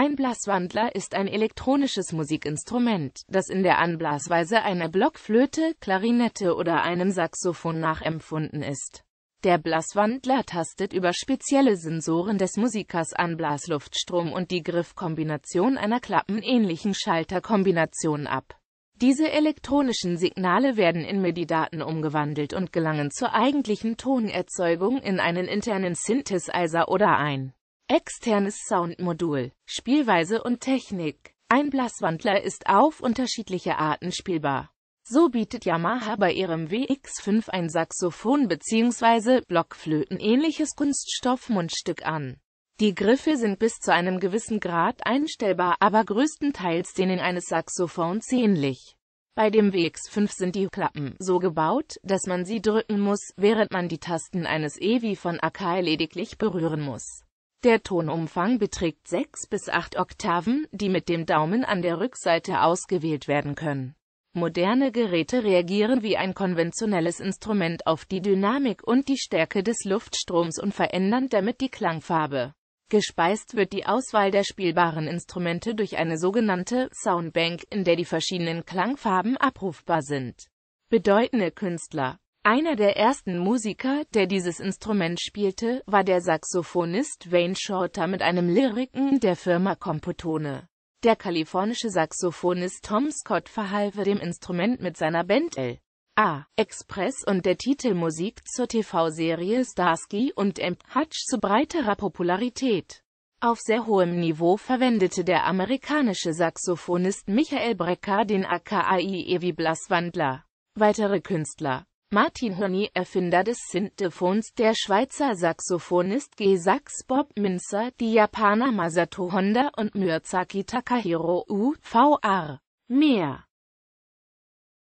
Ein Blaswandler ist ein elektronisches Musikinstrument, das in der Anblasweise einer Blockflöte, Klarinette oder einem Saxophon nachempfunden ist. Der Blaswandler tastet über spezielle Sensoren des Musikers an Blasluftstrom und die Griffkombination einer klappenähnlichen Schalterkombination ab. Diese elektronischen Signale werden in MIDI-Daten umgewandelt und gelangen zur eigentlichen Tonerzeugung in einen internen Synthesizer oder ein Externes Soundmodul, Spielweise und Technik. Ein Blaswandler ist auf unterschiedliche Arten spielbar. So bietet Yamaha bei ihrem WX5 ein Saxophon bzw. Blockflöten-ähnliches Kunststoffmundstück an. Die Griffe sind bis zu einem gewissen Grad einstellbar, aber größtenteils denen eines Saxophons ähnlich. Bei dem WX5 sind die Klappen so gebaut, dass man sie drücken muss, während man die Tasten eines EVI von AK lediglich berühren muss. Der Tonumfang beträgt 6 bis 8 Oktaven, die mit dem Daumen an der Rückseite ausgewählt werden können. Moderne Geräte reagieren wie ein konventionelles Instrument auf die Dynamik und die Stärke des Luftstroms und verändern damit die Klangfarbe. Gespeist wird die Auswahl der spielbaren Instrumente durch eine sogenannte Soundbank, in der die verschiedenen Klangfarben abrufbar sind. Bedeutende Künstler einer der ersten Musiker, der dieses Instrument spielte, war der Saxophonist Wayne Shorter mit einem Lyriken der Firma Compotone. Der kalifornische Saxophonist Tom Scott verhalf dem Instrument mit seiner Band L. A. Express und der Titelmusik zur TV-Serie Starsky und M. Hutch zu breiterer Popularität. Auf sehr hohem Niveau verwendete der amerikanische Saxophonist Michael Brecker den AKAI Evi Blaswandler. Weitere Künstler Martin Horny, Erfinder des Sintephons, der Schweizer Saxophonist G. Sax Bob Minzer, die Japaner Masato Honda und Miyazaki Takahiro U.V.R. Mehr